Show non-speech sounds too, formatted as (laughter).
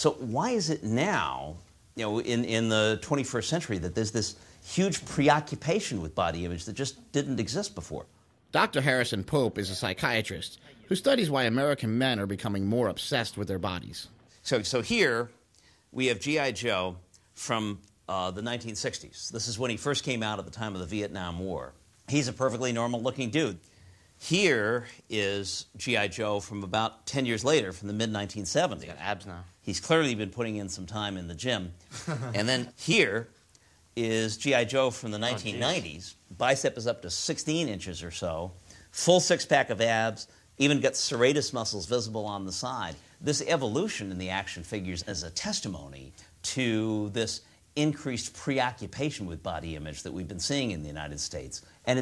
So why is it now, you know, in, in the 21st century that there's this huge preoccupation with body image that just didn't exist before? Dr. Harrison Pope is a psychiatrist who studies why American men are becoming more obsessed with their bodies. So, so here we have G.I. Joe from uh, the 1960s. This is when he first came out at the time of the Vietnam War. He's a perfectly normal looking dude. Here is G.I. Joe from about 10 years later, from the mid 1970s. He's got abs now. He's clearly been putting in some time in the gym. (laughs) and then here is G.I. Joe from the 1990s. Oh, Bicep is up to 16 inches or so, full six pack of abs, even got serratus muscles visible on the side. This evolution in the action figures is a testimony to this increased preoccupation with body image that we've been seeing in the United States. And